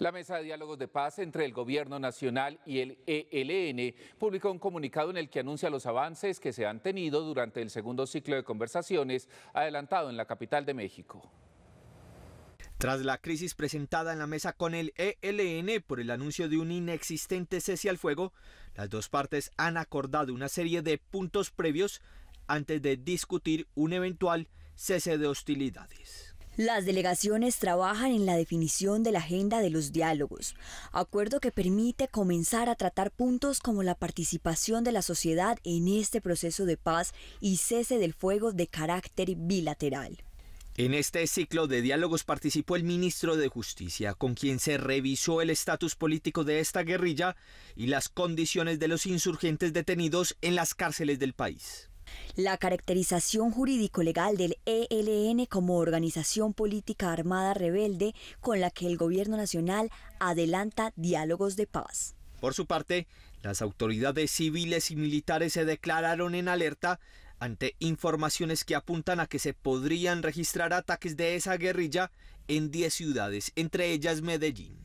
La Mesa de Diálogos de Paz entre el Gobierno Nacional y el ELN publicó un comunicado en el que anuncia los avances que se han tenido durante el segundo ciclo de conversaciones adelantado en la capital de México. Tras la crisis presentada en la mesa con el ELN por el anuncio de un inexistente cese al fuego, las dos partes han acordado una serie de puntos previos antes de discutir un eventual cese de hostilidades. Las delegaciones trabajan en la definición de la agenda de los diálogos, acuerdo que permite comenzar a tratar puntos como la participación de la sociedad en este proceso de paz y cese del fuego de carácter bilateral. En este ciclo de diálogos participó el ministro de Justicia, con quien se revisó el estatus político de esta guerrilla y las condiciones de los insurgentes detenidos en las cárceles del país. La caracterización jurídico-legal del ELN como organización política armada rebelde con la que el gobierno nacional adelanta diálogos de paz. Por su parte, las autoridades civiles y militares se declararon en alerta ante informaciones que apuntan a que se podrían registrar ataques de esa guerrilla en 10 ciudades, entre ellas Medellín.